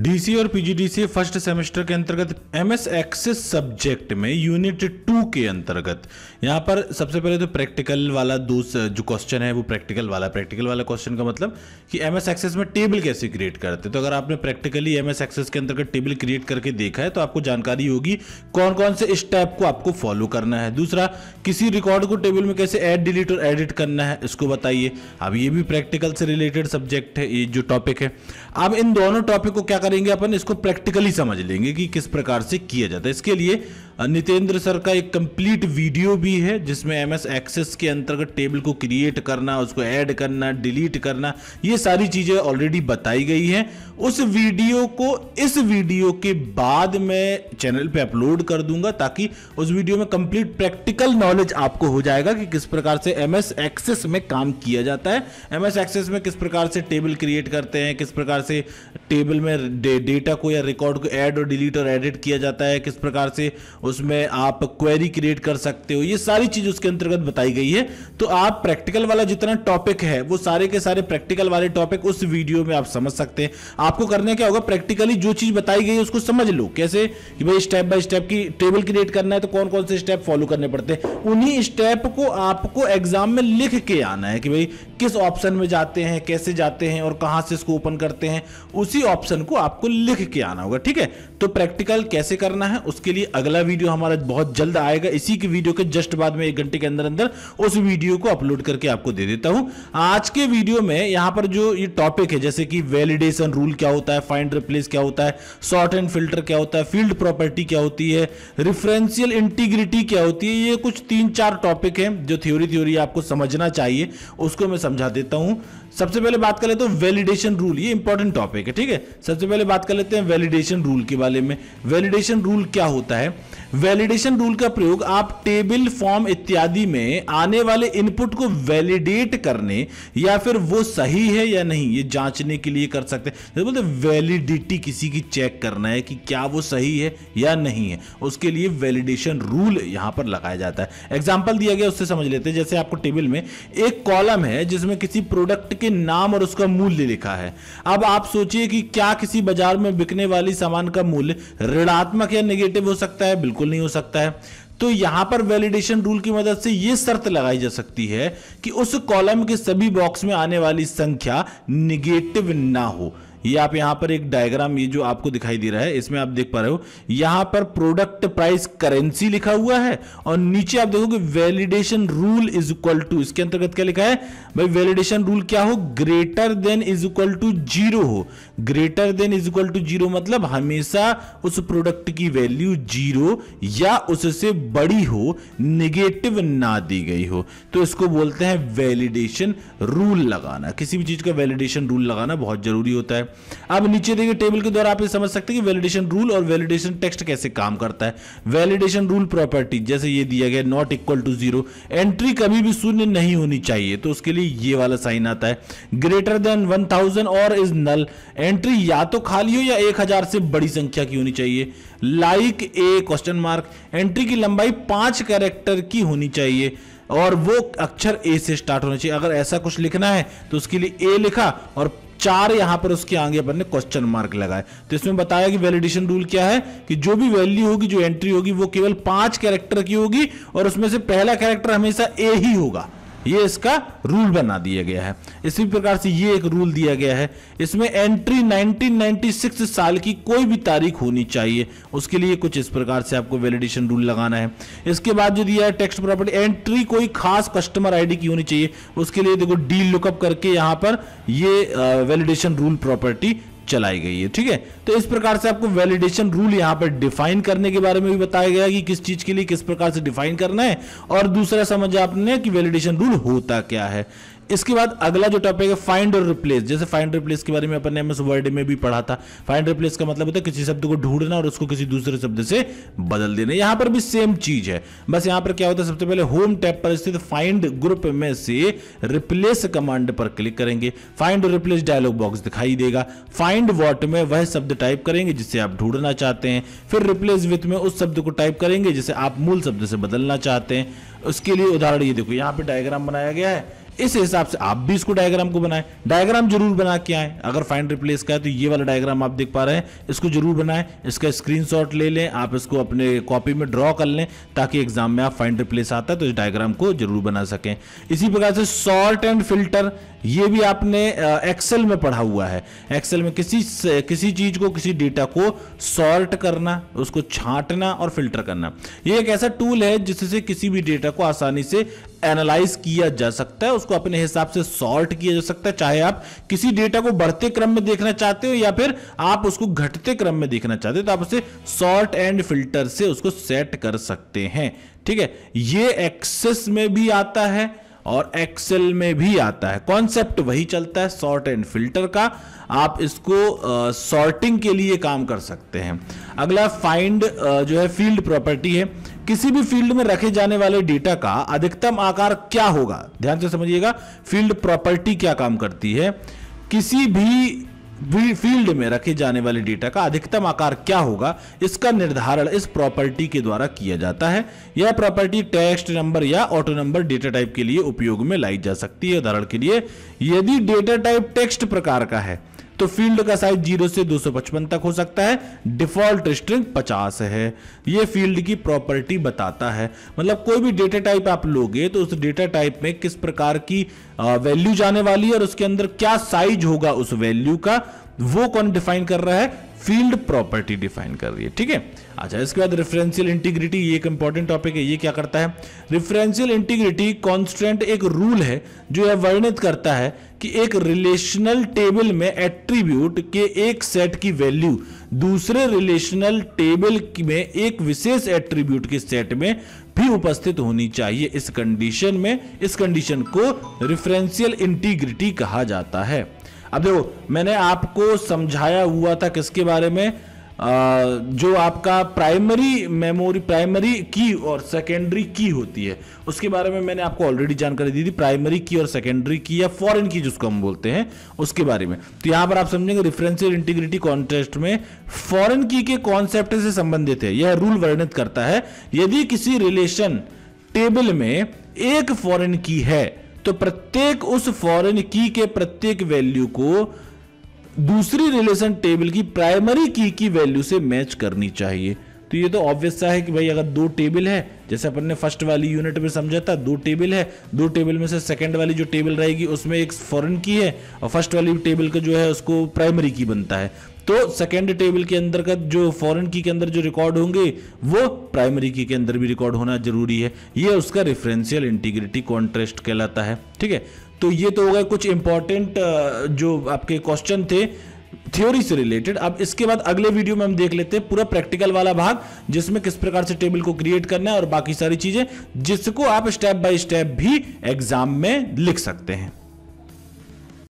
DC और PGDC first semester के अंतर्गत एमएस एक्सेस सब्जेक्ट में यूनिट टू के अंतर्गत यहाँ पर सबसे पहले तो प्रैक्टिकल वाला दो जो क्वेश्चन है वो प्रैक्टिकल वाला प्रैक्टिकल वाला क्वेश्चन का मतलब कि एमएस एक्सेस में टेबल कैसे क्रिएट करते तो अगर आपने प्रैक्टिकली एमएस एक्सेस के अंतर्गत टेबल क्रिएट करके देखा है तो आपको जानकारी होगी कौन कौन से स्टेप को आपको फॉलो करना है दूसरा किसी रिकॉर्ड को टेबल में कैसे एड डिलीट और एडिट करना है इसको बताइए अब ये भी प्रैक्टिकल से रिलेटेड सब्जेक्ट है ये जो टॉपिक है अब इन दोनों टॉपिक को क्या करेंगे अपन इसको प्रैक्टिकली समझ लेंगे कि किस प्रकार से किया जाता है इसके लिए नितेंद्र सर का एक कंप्लीट वीडियो भी है जिसमें एम एस एक्सेस के अंतर्गत टेबल को क्रिएट करना उसको ऐड करना डिलीट करना ये सारी चीज़ें ऑलरेडी बताई गई हैं उस वीडियो को इस वीडियो के बाद मैं चैनल पे अपलोड कर दूंगा ताकि उस वीडियो में कंप्लीट प्रैक्टिकल नॉलेज आपको हो जाएगा कि किस प्रकार से एम एस एक्सेस में काम किया जाता है एम एस एक्सेस में किस प्रकार से टेबल क्रिएट करते हैं किस प्रकार से टेबल में डे, डेटा को या रिकॉर्ड को ऐड और डिलीट और एडिट किया जाता है किस प्रकार से उसमें आप क्वेरी क्रिएट कर सकते हो ये सारी चीज़ उसके अंतर्गत बताई गई है तो आप प्रैक्टिकल वाला जितना टॉपिक है वो सारे के सारे प्रैक्टिकल वाले टॉपिक उस वीडियो में आप समझ सकते हैं आपको करना क्या होगा प्रैक्टिकली जो चीज़ बताई गई है उसको समझ लो कैसे कि भाई स्टेप बाय स्टेप की टेबल क्रिएट करना है तो कौन कौन से स्टेप फॉलो करने पड़ते हैं उन्हीं स्टेप को आपको एग्जाम में लिख के आना है कि भाई किस ऑप्शन में जाते हैं कैसे जाते हैं और कहां से इसको ओपन करते हैं उसी उसी ऑप्शन को आपको लिख के आना होगा ठीक है तो प्रैक्टिकल कैसे करना है उसके लिए अगला वीडियो हमारा बहुत जल्द आएगा इसी के वीडियो के जस्ट बाद में एक घंटे के अंदर अंदर उस वीडियो को अपलोड करके आपको दे देता हूं आज के वीडियो में यहां पर जो ये टॉपिक है जैसे कि वैलिडेशन रूल क्या होता है फाइंड रिप्लेस क्या होता है शॉर्ट एंड फिल्टर क्या होता है फील्ड प्रॉपर्टी क्या होती है रिफरेंशियल इंटीग्रिटी क्या होती है ये कुछ तीन चार टॉपिक है जो थ्योरी थ्योरी आपको समझना चाहिए उसको मैं समझा देता हूं सबसे पहले बात कर लेते हैं वैलिडेशन रूल ये इंपॉर्टेंट टॉपिक है ठीक है सबसे पहले बात कर लेते हैं वैलिडेशन रूल के बारे में वैलिडेशन रूल क्या होता है वैलिडेशन रूल का प्रयोग आप टेबल फॉर्म इत्यादि में आने वाले इनपुट को वैलिडेट करने या फिर वो सही है या नहीं ये जांचने के लिए कर सकते हैं बोलते वैलिडिटी किसी की चेक करना है कि क्या वो सही है या नहीं है उसके लिए वैलिडेशन रूल यहां पर लगाया जाता है एग्जाम्पल दिया गया उससे समझ लेते हैं जैसे आपको टेबल में एक कॉलम है जिसमें किसी प्रोडक्ट के नाम और उसका मूल्य लिखा है अब आप सोचिए कि क्या किसी बाजार में बिकने वाली सामान का मूल्य ऋणात्मक या निगेटिव हो सकता है बिल्कुल नहीं हो सकता है तो यहां पर वैलिडेशन रूल की मदद से यह शर्त लगाई जा सकती है कि उस कॉलम के सभी बॉक्स में आने वाली संख्या निगेटिव ना हो ये आप यहाँ पर एक डायग्राम ये जो आपको दिखाई दे रहा है इसमें आप देख पा रहे हो यहाँ पर प्रोडक्ट प्राइस करेंसी लिखा हुआ है और नीचे आप देखोगे validation rule is equal to इसके अंतर्गत क्या लिखा है भाई वैलिडेशन रूल क्या हो greater than is equal to zero हो greater than is equal to zero मतलब हमेशा उस प्रोडक्ट की वैल्यू जीरो या उससे बड़ी हो नेगेटिव ना दी गई हो तो इसको बोलते हैं वैलिडेशन रूल लगाना किसी भी चीज का वैलिडेशन रूल लगाना बहुत जरूरी होता है अब नीचे देखिए टेबल के द्वारा आप ये समझ सकते हैं कि वैलिडेशन रूल और वैलिडेशन टेक्स्ट कैसे काम करता है वैलिडेशन रूल प्रॉपर्टी जैसे ये दिया गया not equal to zero entry कभी भी शून्य नहीं होनी चाहिए तो उसके लिए ये वाला साइन आता है ग्रेटर देन वन और इज नल एंड एंट्री या तो खाली हो या एक हजार से बड़ी संख्या की होनी चाहिए like a question mark entry की लंबाई पांच कैरेक्टर की होनी चाहिए और वो अक्षर ए से स्टार्ट होना चाहिए अगर ऐसा कुछ लिखना है तो उसके लिए ए लिखा और चार यहां पर उसके आगे अपन ने क्वेश्चन मार्क लगाए तो इसमें बताया कि वैलिडेशन रूल क्या है कि जो भी वैल्यू होगी जो एंट्री होगी वो केवल पांच कैरेक्टर की होगी और उसमें से पहला कैरेक्टर हमेशा ए ही होगा ये इसका रूल बना दिया गया है इसी प्रकार से ये एक रूल दिया गया है इसमें एंट्री 1996 साल की कोई भी तारीख होनी चाहिए उसके लिए कुछ इस प्रकार से आपको वैलिडेशन रूल लगाना है इसके बाद जो दिया है टेक्स्ट प्रॉपर्टी एंट्री कोई खास कस्टमर आईडी की होनी चाहिए उसके लिए देखो डील लुकअप करके यहाँ पर ये वैलिडेशन रूल प्रॉपर्टी चलाई गई है ठीक है तो इस प्रकार से आपको वैलिडेशन रूल यहां पर डिफाइन करने के बारे में भी बताया गया कि किस चीज के लिए किस प्रकार से डिफाइन करना है और दूसरा समझ आपने कि वैलिडेशन रूल होता क्या है इसके बाद अगला जो टॉपिक है फाइंड और रिप्लेस जैसे फाइंड रिप्लेस के बारे में अपन ने एमएस वर्ड में भी पढ़ा था फाइंड रिप्लेस का मतलब होता है किसी शब्द को ढूंढना और उसको किसी दूसरे शब्द से बदल देना यहां पर भी सेम चीज है बस यहां पर क्या होता है सबसे पहले होम टैब पर स्थित फाइंड ग्रुप में से रिप्लेस कमांड पर क्लिक करेंगे फाइंड और रिप्लेस डायलॉग बॉक्स दिखाई देगा फाइंड वॉट में वह शब्द टाइप करेंगे जिसे आप ढूंढना चाहते हैं फिर रिप्लेस विथ में उस शब्द को टाइप करेंगे जिसे आप मूल शब्द से बदलना चाहते हैं उसके लिए उदाहरण ये देखो यहाँ पे डायग्राम बनाया गया है इस हिसाब से आप भी इसको डायग्राम को बनाएं डायग्राम जरूर बना के आए अगर फाइंड रिप्लेस का है तो ये वाला डायग्राम आप देख पा रहे हैं इसको जरूर बनाएं इसका स्क्रीनशॉट ले लें आप इसको अपने कॉपी में ड्रॉ कर लें ताकि एग्जाम में आप फाइंड रिप्लेस आता है तो इस डायग्राम को जरूर बना सकें इसी प्रकार से सॉल्ट एंड फिल्टर ये भी आपने एक्सेल में पढ़ा हुआ है एक्सेल में किसी किसी चीज को किसी डेटा को सॉल्ट करना उसको छांटना और फिल्टर करना ये एक ऐसा टूल है जिससे किसी भी डेटा को आसानी से एनालाइज किया जा सकता है उसको अपने हिसाब से सॉर्ट किया जा सकता है चाहे आप किसी डेटा को बढ़ते क्रम में देखना चाहते हो या फिर आप उसको घटते क्रम में देखना चाहते हो तो आप उसे सॉर्ट एंड फिल्टर से उसको सेट कर सकते हैं ठीक है ये एक्सेस में भी आता है और एक्सेल में भी आता है कॉन्सेप्ट वही चलता है सॉर्ट एंड फिल्टर का आप इसको सॉर्टिंग के लिए काम कर सकते हैं अगला फाइंड जो है फील्ड प्रॉपर्टी है किसी भी फील्ड में रखे जाने वाले डेटा का अधिकतम आकार क्या होगा ध्यान से समझिएगा फील्ड प्रॉपर्टी क्या काम करती है किसी भी फील्ड में रखे जाने वाले डेटा का अधिकतम आकार क्या होगा इसका निर्धारण इस प्रॉपर्टी के द्वारा किया जाता है यह प्रॉपर्टी टेक्स्ट नंबर या ऑटो नंबर डेटा टाइप के लिए उपयोग में लाई जा सकती है उदाहरण के लिए यदि डेटा टाइप टेक्स्ट प्रकार का है तो फील्ड का साइज जीरो से 255 तक हो सकता है डिफॉल्ट स्ट्रिंग 50 है ये फील्ड की प्रॉपर्टी बताता है मतलब कोई भी डेटा टाइप आप लोगे तो उस डेटा टाइप में किस प्रकार की वैल्यू जाने वाली है और उसके अंदर क्या साइज होगा उस वैल्यू का वो कौन डिफाइन कर रहा है फील्ड प्रॉपर्टी डिफाइन कर रही है ठीक है अच्छा इसके बाद रेफरेंशियल इंटीग्रिटी ये एक इंपॉर्टेंट टॉपिक है ये क्या करता है रेफरेंशियल इंटीग्रिटी कॉन्स्टेंट एक रूल है जो यह वर्णित करता है कि एक रिलेशनल टेबल में एट्रीब्यूट के एक सेट की वैल्यू दूसरे रिलेशनल टेबल में एक विशेष एट्रीब्यूट के सेट में भी उपस्थित होनी चाहिए इस कंडीशन में इस कंडीशन को रेफरेंशियल इंटीग्रिटी कहा जाता है अब देखो मैंने आपको समझाया हुआ था किसके बारे में आ, जो आपका प्राइमरी मेमोरी प्राइमरी की और सेकेंडरी की होती है उसके बारे में मैंने आपको ऑलरेडी जानकारी दी थी प्राइमरी की और सेकेंडरी की या फॉरेन की जिसको हम बोलते हैं उसके बारे में तो यहां पर आप समझेंगे रिफरेंशियल इंटीग्रिटी कॉन्टेस्ट में फॉरेन की के कॉन्सेप्ट से संबंधित है यह रूल वर्णित करता है यदि किसी रिलेशन टेबल में एक फॉरेन की है तो प्रत्येक उस फॉरेन की के प्रत्येक वैल्यू को दूसरी रिलेशन टेबल की प्राइमरी की की वैल्यू से मैच करनी चाहिए तो ये तो ऑब्वियस सा है कि भाई अगर दो टेबल है जैसे अपन ने फर्स्ट वाली यूनिट में समझा था दो टेबल है दो टेबल में से सेकंड वाली जो टेबल रहेगी उसमें एक फॉरेन की है और फर्स्ट वाली टेबल का जो है उसको प्राइमरी की बनता है तो सेकेंड टेबल के अंतर्गत जो फॉरेन की के अंदर जो रिकॉर्ड होंगे वो प्राइमरी की के अंदर भी रिकॉर्ड होना जरूरी है ये उसका रेफरेंशियल इंटीग्रिटी कॉन्ट्रेस्ट कहलाता है ठीक है तो ये तो हो गए कुछ इंपॉर्टेंट जो आपके क्वेश्चन थे थ्योरी से रिलेटेड अब इसके बाद अगले वीडियो में हम देख लेते हैं पूरा प्रैक्टिकल वाला भाग जिसमें किस प्रकार से टेबल को क्रिएट करना है और बाकी सारी चीजें जिसको आप स्टेप बाय स्टेप भी एग्जाम में लिख सकते हैं